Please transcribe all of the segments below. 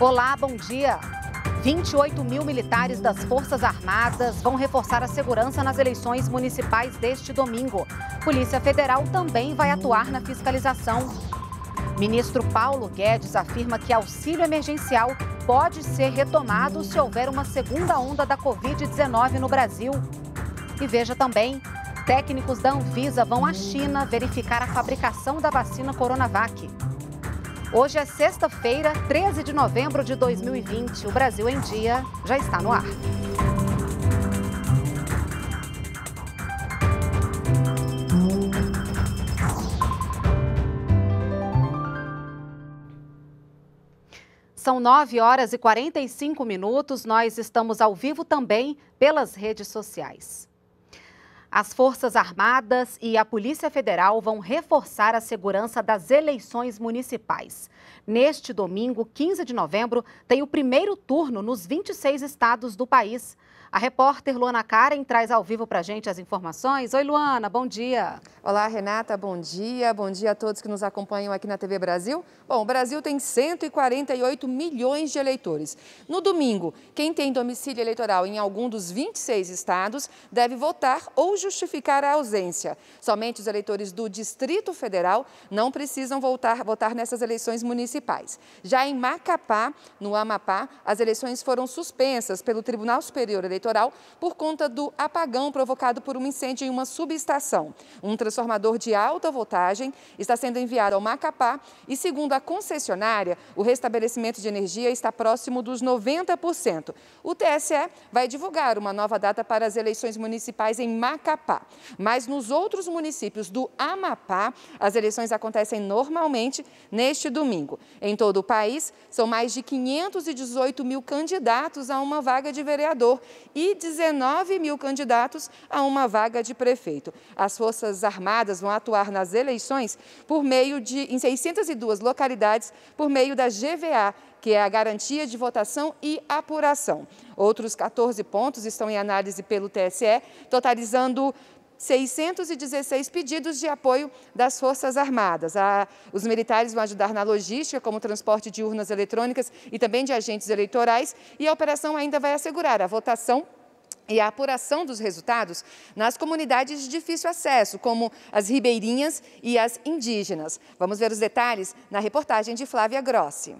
Olá, bom dia. 28 mil militares das Forças Armadas vão reforçar a segurança nas eleições municipais deste domingo. Polícia Federal também vai atuar na fiscalização. Ministro Paulo Guedes afirma que auxílio emergencial pode ser retomado se houver uma segunda onda da Covid-19 no Brasil. E veja também: técnicos da Anvisa vão à China verificar a fabricação da vacina Coronavac. Hoje é sexta-feira, 13 de novembro de 2020. O Brasil em Dia já está no ar. São 9 horas e 45 minutos. Nós estamos ao vivo também pelas redes sociais. As Forças Armadas e a Polícia Federal vão reforçar a segurança das eleições municipais. Neste domingo, 15 de novembro, tem o primeiro turno nos 26 estados do país. A repórter Luana Karen traz ao vivo para a gente as informações. Oi, Luana, bom dia. Olá, Renata, bom dia. Bom dia a todos que nos acompanham aqui na TV Brasil. Bom, o Brasil tem 148 milhões de eleitores. No domingo, quem tem domicílio eleitoral em algum dos 26 estados deve votar ou justificar a ausência. Somente os eleitores do Distrito Federal não precisam votar, votar nessas eleições municipais. Já em Macapá, no Amapá, as eleições foram suspensas pelo Tribunal Superior Eleitoral eleitoral por conta do apagão provocado por um incêndio em uma subestação. Um transformador de alta voltagem está sendo enviado ao Macapá e, segundo a concessionária, o restabelecimento de energia está próximo dos 90%. O TSE vai divulgar uma nova data para as eleições municipais em Macapá. Mas nos outros municípios do Amapá, as eleições acontecem normalmente neste domingo. Em todo o país, são mais de 518 mil candidatos a uma vaga de vereador e 19 mil candidatos a uma vaga de prefeito. As Forças Armadas vão atuar nas eleições por meio de, em 602 localidades por meio da GVA, que é a garantia de votação e apuração. Outros 14 pontos estão em análise pelo TSE, totalizando 616 pedidos de apoio das Forças Armadas. A, os militares vão ajudar na logística, como transporte de urnas eletrônicas e também de agentes eleitorais, e a operação ainda vai assegurar a votação e a apuração dos resultados nas comunidades de difícil acesso, como as ribeirinhas e as indígenas. Vamos ver os detalhes na reportagem de Flávia Grossi.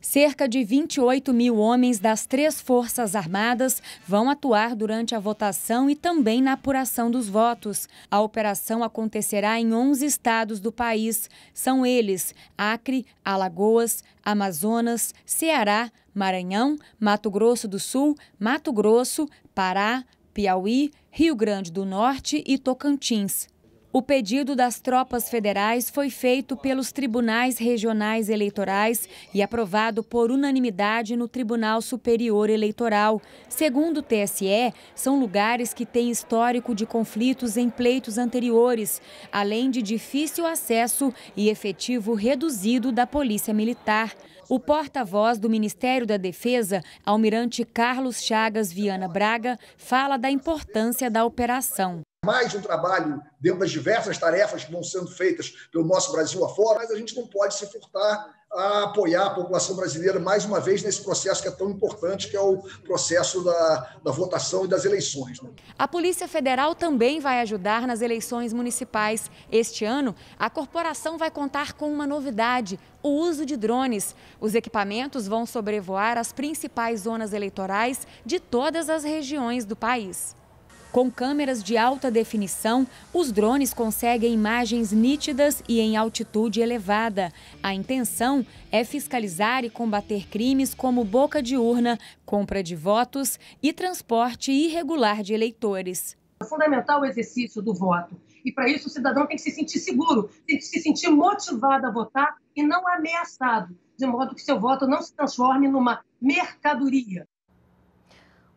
Cerca de 28 mil homens das três Forças Armadas vão atuar durante a votação e também na apuração dos votos. A operação acontecerá em 11 estados do país. São eles Acre, Alagoas, Amazonas, Ceará, Maranhão, Mato Grosso do Sul, Mato Grosso, Pará, Piauí, Rio Grande do Norte e Tocantins. O pedido das tropas federais foi feito pelos tribunais regionais eleitorais e aprovado por unanimidade no Tribunal Superior Eleitoral. Segundo o TSE, são lugares que têm histórico de conflitos em pleitos anteriores, além de difícil acesso e efetivo reduzido da Polícia Militar. O porta-voz do Ministério da Defesa, almirante Carlos Chagas Viana Braga, fala da importância da operação mais um trabalho dentro das diversas tarefas que vão sendo feitas pelo nosso Brasil afora, mas a gente não pode se furtar a apoiar a população brasileira mais uma vez nesse processo que é tão importante, que é o processo da, da votação e das eleições. Né? A Polícia Federal também vai ajudar nas eleições municipais. Este ano, a corporação vai contar com uma novidade: o uso de drones. Os equipamentos vão sobrevoar as principais zonas eleitorais de todas as regiões do país. Com câmeras de alta definição, os drones conseguem imagens nítidas e em altitude elevada. A intenção é fiscalizar e combater crimes como boca de urna, compra de votos e transporte irregular de eleitores. É fundamental o exercício do voto. E para isso o cidadão tem que se sentir seguro, tem que se sentir motivado a votar e não ameaçado, de modo que seu voto não se transforme numa mercadoria.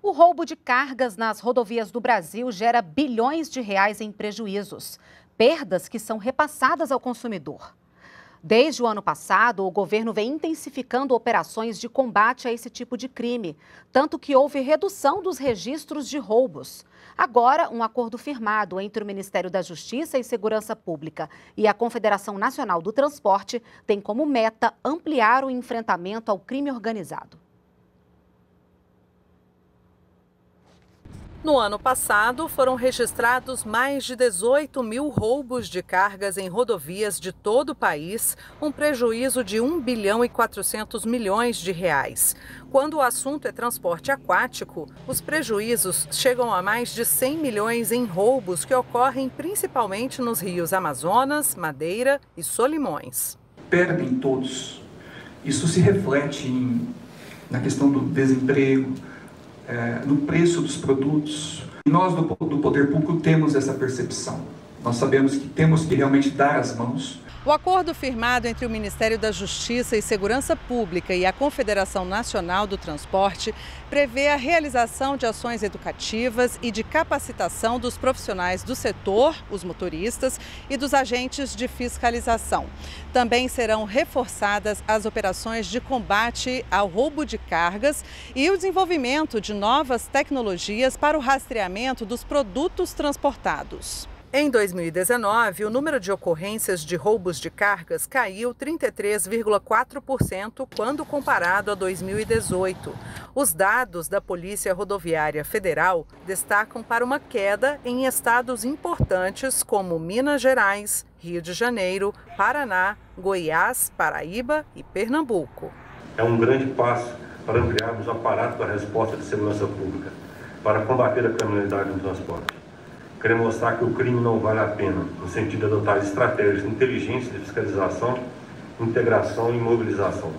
O roubo de cargas nas rodovias do Brasil gera bilhões de reais em prejuízos, perdas que são repassadas ao consumidor. Desde o ano passado, o governo vem intensificando operações de combate a esse tipo de crime, tanto que houve redução dos registros de roubos. Agora, um acordo firmado entre o Ministério da Justiça e Segurança Pública e a Confederação Nacional do Transporte tem como meta ampliar o enfrentamento ao crime organizado. No ano passado, foram registrados mais de 18 mil roubos de cargas em rodovias de todo o país, um prejuízo de 1 bilhão e 400 milhões de reais. Quando o assunto é transporte aquático, os prejuízos chegam a mais de 100 milhões em roubos que ocorrem principalmente nos rios Amazonas, Madeira e Solimões. Perdem todos. Isso se reflete em, na questão do desemprego, é, no preço dos produtos. E nós do, do poder público temos essa percepção. Nós sabemos que temos que realmente dar as mãos o acordo firmado entre o Ministério da Justiça e Segurança Pública e a Confederação Nacional do Transporte prevê a realização de ações educativas e de capacitação dos profissionais do setor, os motoristas, e dos agentes de fiscalização. Também serão reforçadas as operações de combate ao roubo de cargas e o desenvolvimento de novas tecnologias para o rastreamento dos produtos transportados. Em 2019, o número de ocorrências de roubos de cargas caiu 33,4% quando comparado a 2018. Os dados da Polícia Rodoviária Federal destacam para uma queda em estados importantes como Minas Gerais, Rio de Janeiro, Paraná, Goiás, Paraíba e Pernambuco. É um grande passo para ampliarmos o aparato da resposta de segurança pública para combater a criminalidade no transporte. Queremos mostrar que o crime não vale a pena, no sentido de adotar estratégias inteligentes de fiscalização, integração e mobilização.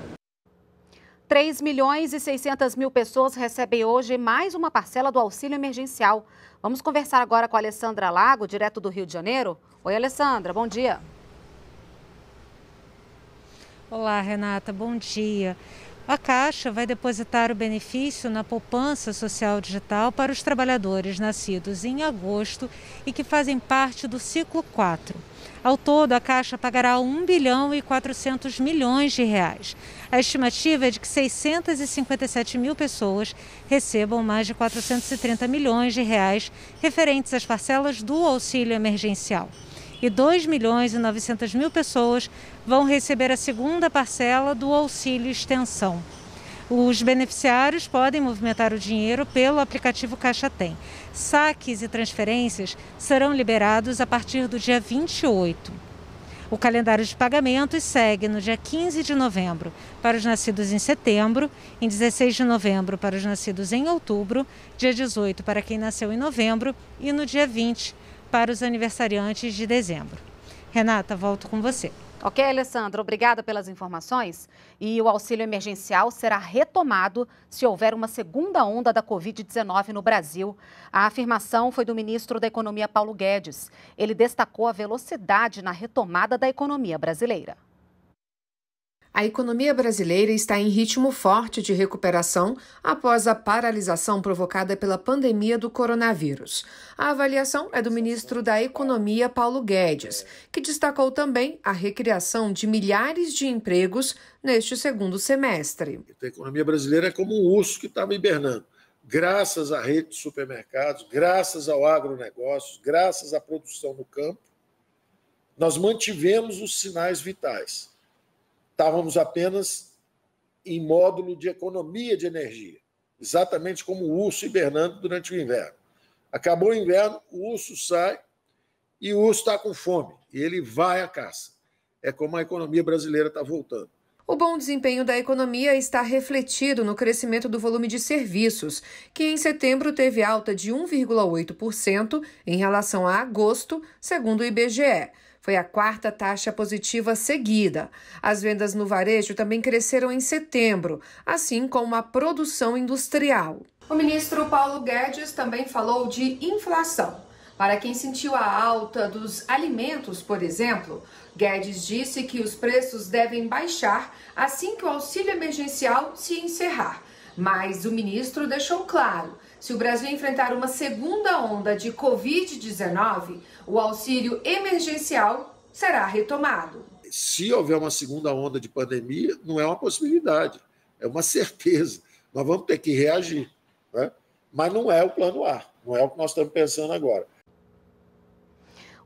3 milhões e 600 mil pessoas recebem hoje mais uma parcela do auxílio emergencial. Vamos conversar agora com a Alessandra Lago, direto do Rio de Janeiro. Oi, Alessandra, bom dia. Olá, Renata, bom dia. A Caixa vai depositar o benefício na poupança social digital para os trabalhadores nascidos em agosto e que fazem parte do ciclo 4. Ao todo, a Caixa pagará 1 bilhão e 400 milhões de reais. A estimativa é de que 657 mil pessoas recebam mais de 430 milhões de reais referentes às parcelas do auxílio emergencial e 2 milhões e 900 mil pessoas vão receber a segunda parcela do auxílio extensão. Os beneficiários podem movimentar o dinheiro pelo aplicativo Caixa Tem. Saques e transferências serão liberados a partir do dia 28. O calendário de pagamentos segue no dia 15 de novembro para os nascidos em setembro, em 16 de novembro para os nascidos em outubro, dia 18 para quem nasceu em novembro e no dia 20 para os aniversariantes de dezembro. Renata, volto com você. Ok, Alessandra, obrigada pelas informações. E o auxílio emergencial será retomado se houver uma segunda onda da Covid-19 no Brasil. A afirmação foi do ministro da Economia, Paulo Guedes. Ele destacou a velocidade na retomada da economia brasileira. A economia brasileira está em ritmo forte de recuperação após a paralisação provocada pela pandemia do coronavírus. A avaliação é do ministro da Economia, Paulo Guedes, que destacou também a recriação de milhares de empregos neste segundo semestre. A economia brasileira é como um urso que estava hibernando. Graças à rede de supermercados, graças ao agronegócio, graças à produção no campo, nós mantivemos os sinais vitais estávamos apenas em módulo de economia de energia, exatamente como o urso hibernando durante o inverno. Acabou o inverno, o urso sai e o urso está com fome e ele vai à caça. É como a economia brasileira está voltando. O bom desempenho da economia está refletido no crescimento do volume de serviços, que em setembro teve alta de 1,8% em relação a agosto, segundo o IBGE. Foi a quarta taxa positiva seguida. As vendas no varejo também cresceram em setembro, assim como a produção industrial. O ministro Paulo Guedes também falou de inflação. Para quem sentiu a alta dos alimentos, por exemplo, Guedes disse que os preços devem baixar assim que o auxílio emergencial se encerrar. Mas o ministro deixou claro: se o Brasil enfrentar uma segunda onda de Covid-19, o auxílio emergencial será retomado. Se houver uma segunda onda de pandemia, não é uma possibilidade, é uma certeza. Nós vamos ter que reagir, né? mas não é o plano A, não é o que nós estamos pensando agora.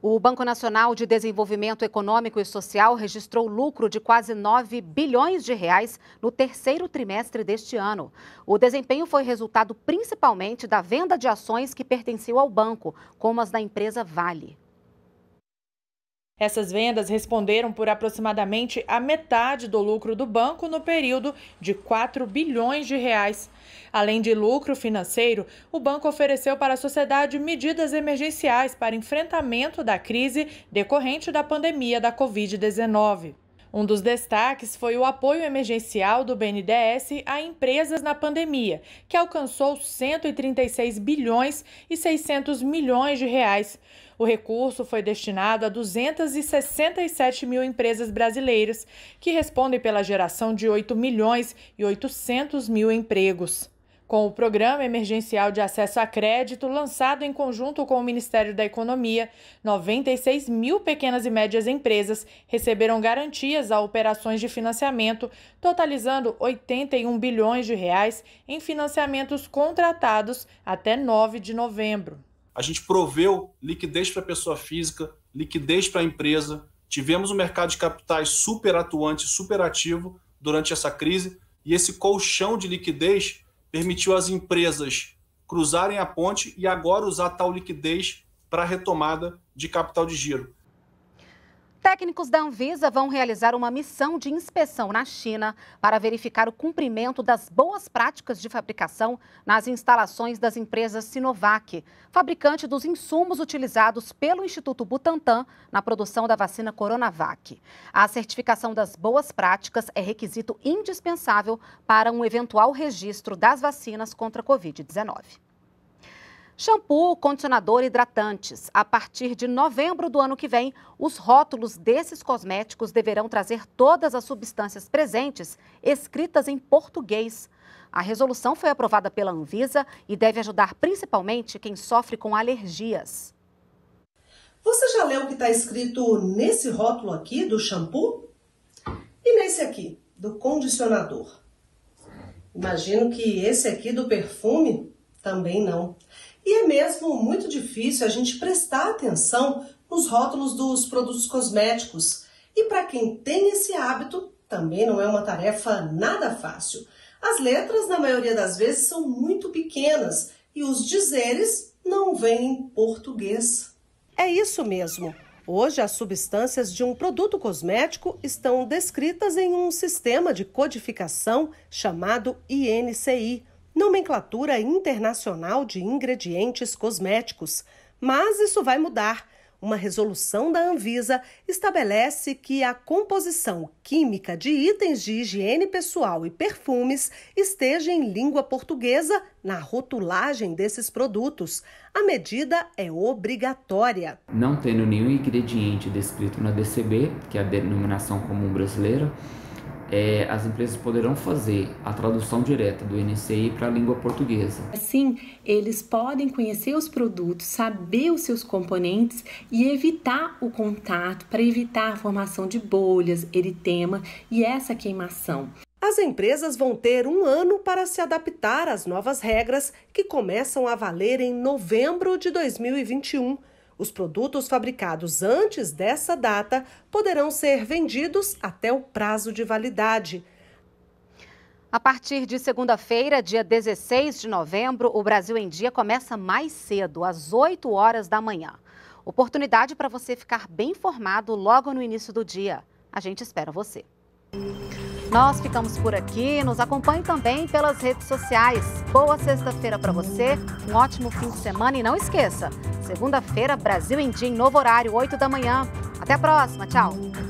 O Banco Nacional de Desenvolvimento Econômico e Social registrou lucro de quase 9 bilhões de reais no terceiro trimestre deste ano. O desempenho foi resultado principalmente da venda de ações que pertenciam ao banco, como as da empresa Vale. Essas vendas responderam por aproximadamente a metade do lucro do banco no período de 4 bilhões de reais. Além de lucro financeiro, o banco ofereceu para a sociedade medidas emergenciais para enfrentamento da crise decorrente da pandemia da COVID-19. Um dos destaques foi o apoio emergencial do BNDES a empresas na pandemia, que alcançou 136 bilhões e 600 milhões de reais. O recurso foi destinado a 267 mil empresas brasileiras, que respondem pela geração de 8 milhões e 800 mil empregos. Com o Programa Emergencial de Acesso a Crédito, lançado em conjunto com o Ministério da Economia, 96 mil pequenas e médias empresas receberam garantias a operações de financiamento, totalizando 81 bilhões de reais em financiamentos contratados até 9 de novembro a gente proveu liquidez para a pessoa física, liquidez para a empresa, tivemos um mercado de capitais super atuante, super ativo durante essa crise, e esse colchão de liquidez permitiu às empresas cruzarem a ponte e agora usar tal liquidez para a retomada de capital de giro. Técnicos da Anvisa vão realizar uma missão de inspeção na China para verificar o cumprimento das boas práticas de fabricação nas instalações das empresas Sinovac, fabricante dos insumos utilizados pelo Instituto Butantan na produção da vacina Coronavac. A certificação das boas práticas é requisito indispensável para um eventual registro das vacinas contra a Covid-19. Shampoo, condicionador, hidratantes. A partir de novembro do ano que vem, os rótulos desses cosméticos deverão trazer todas as substâncias presentes escritas em português. A resolução foi aprovada pela Anvisa e deve ajudar principalmente quem sofre com alergias. Você já leu o que está escrito nesse rótulo aqui do shampoo? E nesse aqui, do condicionador? Imagino que esse aqui do perfume também não. E é mesmo muito difícil a gente prestar atenção nos rótulos dos produtos cosméticos. E para quem tem esse hábito, também não é uma tarefa nada fácil. As letras, na maioria das vezes, são muito pequenas e os dizeres não vêm em português. É isso mesmo. Hoje, as substâncias de um produto cosmético estão descritas em um sistema de codificação chamado INCI, nomenclatura internacional de ingredientes cosméticos. Mas isso vai mudar. Uma resolução da Anvisa estabelece que a composição química de itens de higiene pessoal e perfumes esteja em língua portuguesa na rotulagem desses produtos. A medida é obrigatória. Não tendo nenhum ingrediente descrito na DCB, que é a denominação comum brasileira, é, as empresas poderão fazer a tradução direta do NCI para a língua portuguesa. Assim, eles podem conhecer os produtos, saber os seus componentes e evitar o contato para evitar a formação de bolhas, eritema e essa queimação. As empresas vão ter um ano para se adaptar às novas regras que começam a valer em novembro de 2021. Os produtos fabricados antes dessa data poderão ser vendidos até o prazo de validade. A partir de segunda-feira, dia 16 de novembro, o Brasil em Dia começa mais cedo, às 8 horas da manhã. Oportunidade para você ficar bem informado logo no início do dia. A gente espera você. Nós ficamos por aqui. Nos acompanhe também pelas redes sociais. Boa sexta-feira para você, um ótimo fim de semana e não esqueça, segunda-feira, Brasil em Dia, em novo horário, 8 da manhã. Até a próxima. Tchau.